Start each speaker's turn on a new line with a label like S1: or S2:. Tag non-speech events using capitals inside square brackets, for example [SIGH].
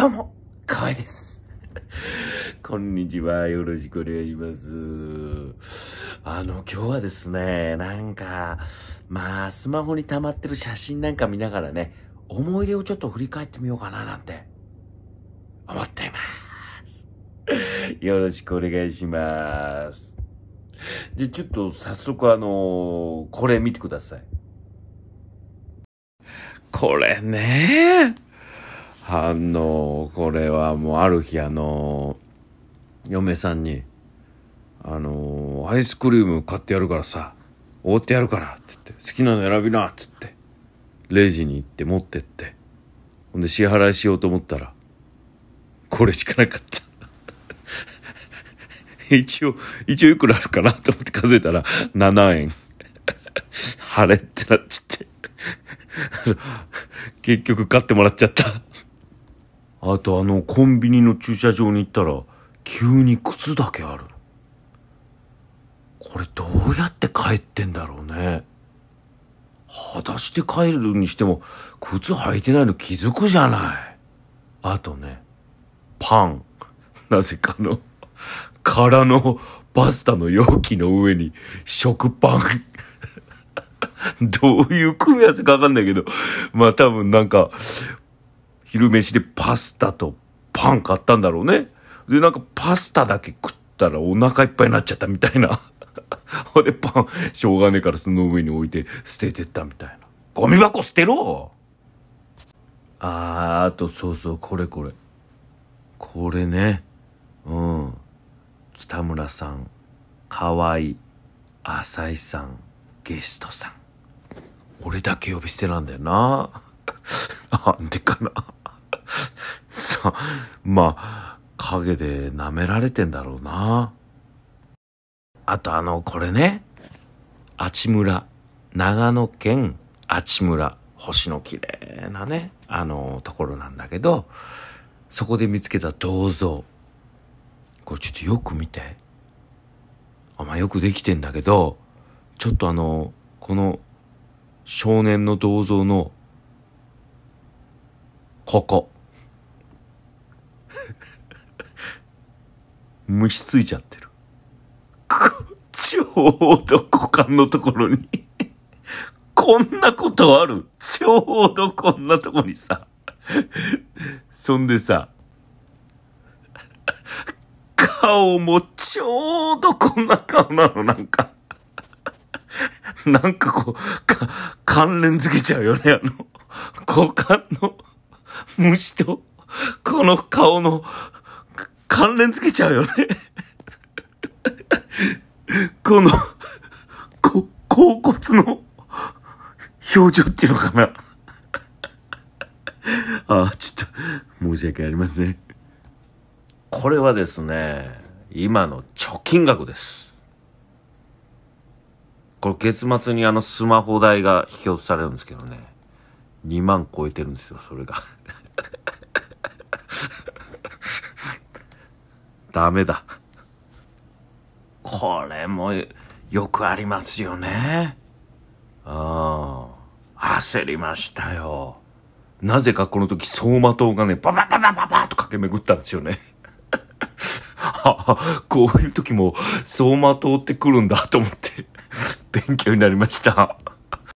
S1: どうも、かわいです。こんにちは。よろしくお願いします。あの、今日はですね、なんか、まあ、スマホに溜まってる写真なんか見ながらね、思い出をちょっと振り返ってみようかななんて、思っています。よろしくお願いします。じゃ、ちょっと早速あのー、これ見てください。これねー。あの、これはもうある日あの、嫁さんに、あの、アイスクリーム買ってやるからさ、覆ってやるから、っつって、好きなの選びな、っつって、レジに行って持ってって、ほんで支払いしようと思ったら、これしかなかった。[LAUGHS] 一応、一応いくらあるかなと思って数えたら、7円。晴 [LAUGHS] れってなっちゃって [LAUGHS] 結局買ってもらっちゃったあとあのコンビニの駐車場に行ったら急に靴だけあるこれどうやって帰ってんだろうね裸足で帰るにしても靴履いてないの気づくじゃないあとねパンなぜかの空のパスタの容器の上に食パンどういう組み合わせかわかんないけど、まあ多分なんか、昼飯でパスタとパン買ったんだろうね。で、なんかパスタだけ食ったらお腹いっぱいになっちゃったみたいな。ほ [LAUGHS] で、パン、しょうがねえからその上に置いて捨ててったみたいな。ゴミ箱捨てろあー、あと、そうそう、これこれ。これね。うん。北村さん、河合、浅井さん、ゲストさん。俺だけ呼び捨てなんだよな。[LAUGHS] なんでかな。[LAUGHS] まあ、影で舐められてんだろうな。あとあの、これね。あちむら。長野県あちむら。星の綺麗なね、あの、ところなんだけど、そこで見つけた銅像。これちょっとよく見て。あ、まあ、よくできてんだけど、ちょっとあの、この少年の銅像の、ここ。虫ついちゃってる。超ど股間のところにこんなことあるちょうどこんなとこにさそんでさ、顔もちょうどこんな顔なの、なんかなんかこう、か、関連づけちゃうよね、あの、股間の虫と、この顔の関連つけちゃうよね [LAUGHS] この、こ、甲骨の表情っていうのかな [LAUGHS] ああ、ちょっと、申し訳ありません。これはですね、今の貯金額です。これ月末にあのスマホ代が引き落とされるんですけどね、2万超えてるんですよ、それがダメだ。これもよくありますよね。ああ、焦りましたよ。なぜかこの時、走馬灯がね、ババババババと駆け巡ったんですよね。[LAUGHS] こういう時も走馬灯って来るんだと思って、勉強になりました。